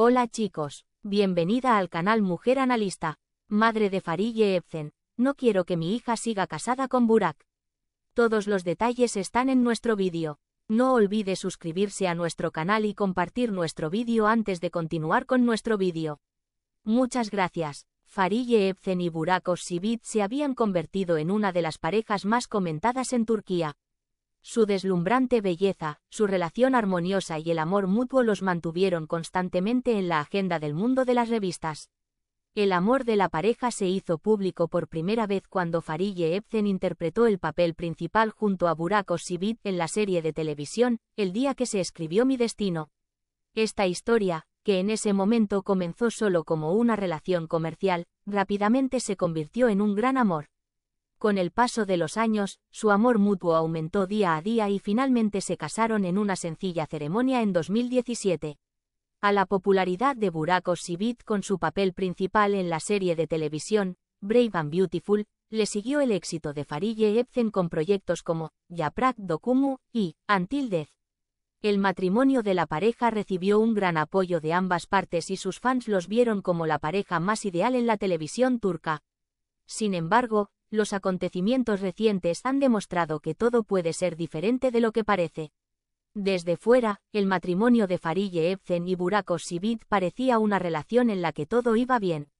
Hola chicos, bienvenida al canal Mujer Analista, madre de Farille Ebzen, no quiero que mi hija siga casada con Burak. Todos los detalles están en nuestro vídeo. No olvide suscribirse a nuestro canal y compartir nuestro vídeo antes de continuar con nuestro vídeo. Muchas gracias. Farille Ebzen y Burak Özçivit se habían convertido en una de las parejas más comentadas en Turquía. Su deslumbrante belleza, su relación armoniosa y el amor mutuo los mantuvieron constantemente en la agenda del mundo de las revistas. El amor de la pareja se hizo público por primera vez cuando Farille Epsen interpretó el papel principal junto a Burak Osibit en la serie de televisión, El día que se escribió mi destino. Esta historia, que en ese momento comenzó solo como una relación comercial, rápidamente se convirtió en un gran amor. Con el paso de los años, su amor mutuo aumentó día a día y finalmente se casaron en una sencilla ceremonia en 2017. A la popularidad de Burak Sibit con su papel principal en la serie de televisión, Brave and Beautiful, le siguió el éxito de Farille Epzen con proyectos como Yaprak Dokumu y Until El matrimonio de la pareja recibió un gran apoyo de ambas partes y sus fans los vieron como la pareja más ideal en la televisión turca. Sin embargo, los acontecimientos recientes han demostrado que todo puede ser diferente de lo que parece. Desde fuera, el matrimonio de Farille Ebzen y Burakos Sibit parecía una relación en la que todo iba bien.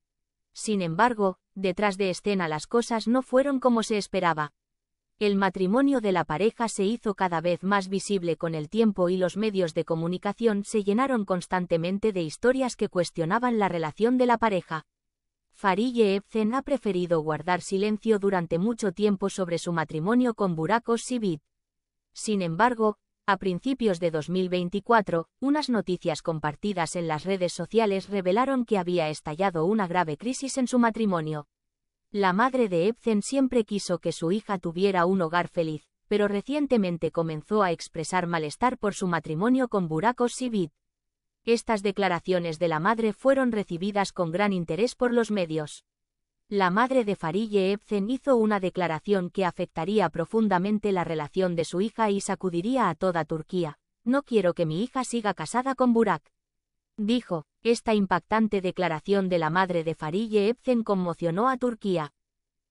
Sin embargo, detrás de escena las cosas no fueron como se esperaba. El matrimonio de la pareja se hizo cada vez más visible con el tiempo y los medios de comunicación se llenaron constantemente de historias que cuestionaban la relación de la pareja. Farille Epzen ha preferido guardar silencio durante mucho tiempo sobre su matrimonio con Buracos Sibit. Sin embargo, a principios de 2024, unas noticias compartidas en las redes sociales revelaron que había estallado una grave crisis en su matrimonio. La madre de Epzen siempre quiso que su hija tuviera un hogar feliz, pero recientemente comenzó a expresar malestar por su matrimonio con Buracos Sibit. Estas declaraciones de la madre fueron recibidas con gran interés por los medios. La madre de Farille Ebzen hizo una declaración que afectaría profundamente la relación de su hija y sacudiría a toda Turquía. No quiero que mi hija siga casada con Burak. Dijo, esta impactante declaración de la madre de Farille Ebzen conmocionó a Turquía.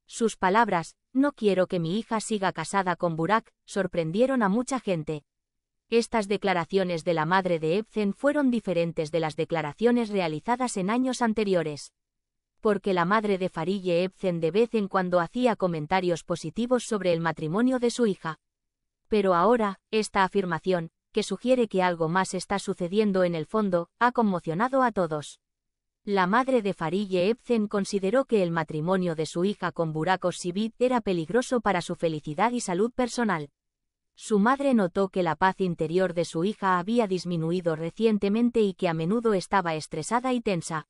Sus palabras, no quiero que mi hija siga casada con Burak, sorprendieron a mucha gente. Estas declaraciones de la madre de Epzen fueron diferentes de las declaraciones realizadas en años anteriores. Porque la madre de Farille Epzen de vez en cuando hacía comentarios positivos sobre el matrimonio de su hija. Pero ahora, esta afirmación, que sugiere que algo más está sucediendo en el fondo, ha conmocionado a todos. La madre de Farille Epzen consideró que el matrimonio de su hija con Burakos Sibit era peligroso para su felicidad y salud personal. Su madre notó que la paz interior de su hija había disminuido recientemente y que a menudo estaba estresada y tensa.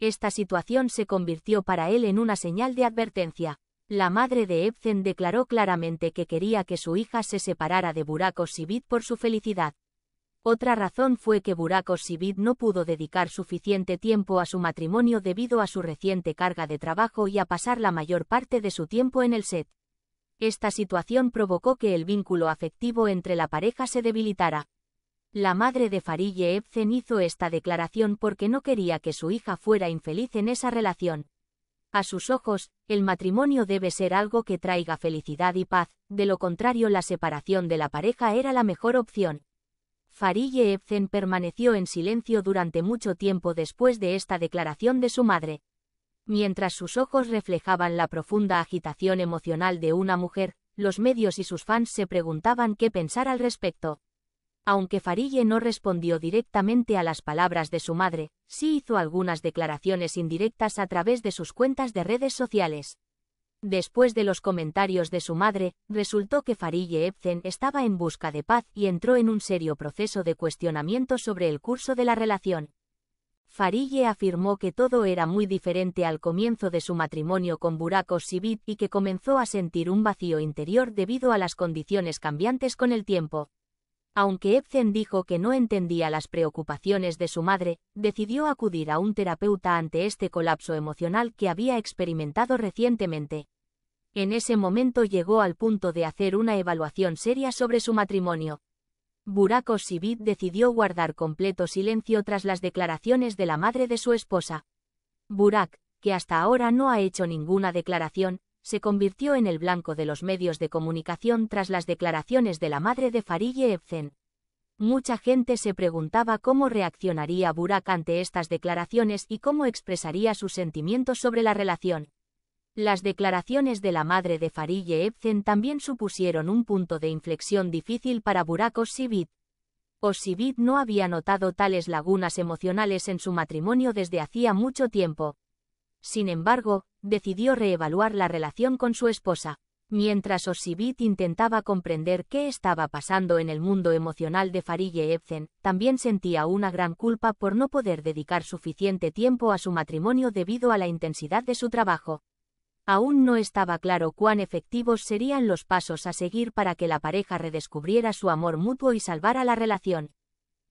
Esta situación se convirtió para él en una señal de advertencia. La madre de Ebsen declaró claramente que quería que su hija se separara de Burakos Vid por su felicidad. Otra razón fue que Burakos Sibit no pudo dedicar suficiente tiempo a su matrimonio debido a su reciente carga de trabajo y a pasar la mayor parte de su tiempo en el set. Esta situación provocó que el vínculo afectivo entre la pareja se debilitara. La madre de Farille Ebsen hizo esta declaración porque no quería que su hija fuera infeliz en esa relación. A sus ojos, el matrimonio debe ser algo que traiga felicidad y paz, de lo contrario la separación de la pareja era la mejor opción. Farille Ebsen permaneció en silencio durante mucho tiempo después de esta declaración de su madre. Mientras sus ojos reflejaban la profunda agitación emocional de una mujer, los medios y sus fans se preguntaban qué pensar al respecto. Aunque Farille no respondió directamente a las palabras de su madre, sí hizo algunas declaraciones indirectas a través de sus cuentas de redes sociales. Después de los comentarios de su madre, resultó que Farille Epzen estaba en busca de paz y entró en un serio proceso de cuestionamiento sobre el curso de la relación. Farille afirmó que todo era muy diferente al comienzo de su matrimonio con Burak Sibit y que comenzó a sentir un vacío interior debido a las condiciones cambiantes con el tiempo. Aunque Epzen dijo que no entendía las preocupaciones de su madre, decidió acudir a un terapeuta ante este colapso emocional que había experimentado recientemente. En ese momento llegó al punto de hacer una evaluación seria sobre su matrimonio. Burak Sibit decidió guardar completo silencio tras las declaraciones de la madre de su esposa. Burak, que hasta ahora no ha hecho ninguna declaración, se convirtió en el blanco de los medios de comunicación tras las declaraciones de la madre de Farille Evcen. Mucha gente se preguntaba cómo reaccionaría Burak ante estas declaraciones y cómo expresaría sus sentimientos sobre la relación. Las declaraciones de la madre de Farille Evcen también supusieron un punto de inflexión difícil para Burak Osibit. Osibit no había notado tales lagunas emocionales en su matrimonio desde hacía mucho tiempo. Sin embargo, decidió reevaluar la relación con su esposa. Mientras Osibit intentaba comprender qué estaba pasando en el mundo emocional de Farille Epsen, también sentía una gran culpa por no poder dedicar suficiente tiempo a su matrimonio debido a la intensidad de su trabajo aún no estaba claro cuán efectivos serían los pasos a seguir para que la pareja redescubriera su amor mutuo y salvara la relación.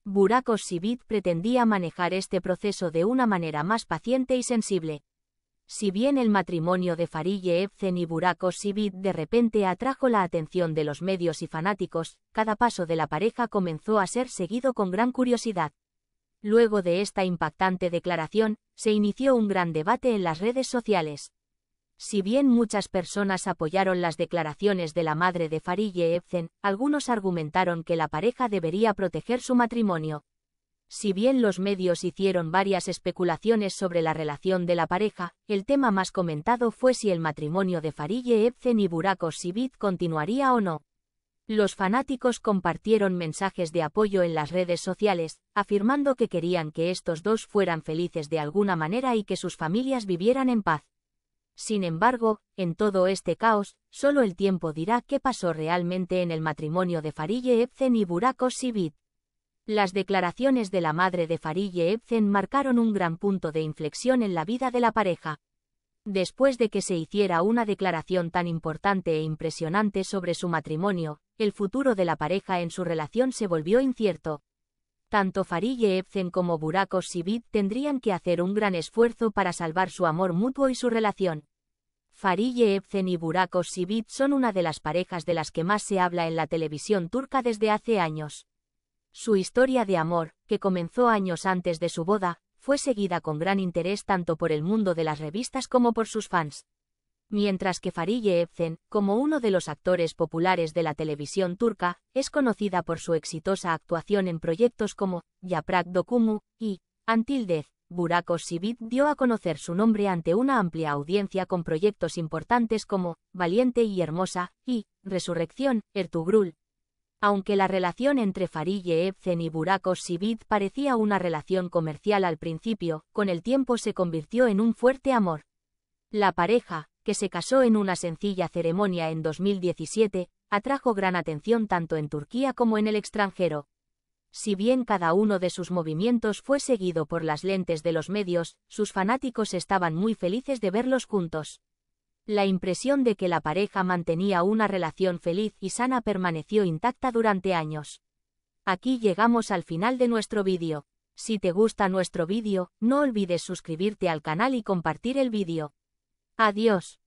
Burakos Sibit pretendía manejar este proceso de una manera más paciente y sensible. Si bien el matrimonio de Farille Evcen y Burakos Sibit de repente atrajo la atención de los medios y fanáticos, cada paso de la pareja comenzó a ser seguido con gran curiosidad. Luego de esta impactante declaración, se inició un gran debate en las redes sociales. Si bien muchas personas apoyaron las declaraciones de la madre de Farille Epzen, algunos argumentaron que la pareja debería proteger su matrimonio. Si bien los medios hicieron varias especulaciones sobre la relación de la pareja, el tema más comentado fue si el matrimonio de Farille Epzen y Burakos Sivit continuaría o no. Los fanáticos compartieron mensajes de apoyo en las redes sociales, afirmando que querían que estos dos fueran felices de alguna manera y que sus familias vivieran en paz. Sin embargo, en todo este caos, solo el tiempo dirá qué pasó realmente en el matrimonio de Farille Ebzen y Buraco Sibit. Las declaraciones de la madre de Farille Ebzen marcaron un gran punto de inflexión en la vida de la pareja. Después de que se hiciera una declaración tan importante e impresionante sobre su matrimonio, el futuro de la pareja en su relación se volvió incierto tanto Farille Epzen como Burakos Sibit tendrían que hacer un gran esfuerzo para salvar su amor mutuo y su relación. Farille Epzen y Burakos Sibit son una de las parejas de las que más se habla en la televisión turca desde hace años. Su historia de amor, que comenzó años antes de su boda, fue seguida con gran interés tanto por el mundo de las revistas como por sus fans mientras que Farije Evcen, como uno de los actores populares de la televisión turca, es conocida por su exitosa actuación en proyectos como Yaprak Dokumu y Antildez, Burak Burakos dio a conocer su nombre ante una amplia audiencia con proyectos importantes como Valiente y Hermosa y Resurrección, Ertugrul. Aunque la relación entre Farije Evcen y Burakos Sivit parecía una relación comercial al principio, con el tiempo se convirtió en un fuerte amor. La pareja, que se casó en una sencilla ceremonia en 2017, atrajo gran atención tanto en Turquía como en el extranjero. Si bien cada uno de sus movimientos fue seguido por las lentes de los medios, sus fanáticos estaban muy felices de verlos juntos. La impresión de que la pareja mantenía una relación feliz y sana permaneció intacta durante años. Aquí llegamos al final de nuestro vídeo. Si te gusta nuestro vídeo, no olvides suscribirte al canal y compartir el vídeo. Adiós.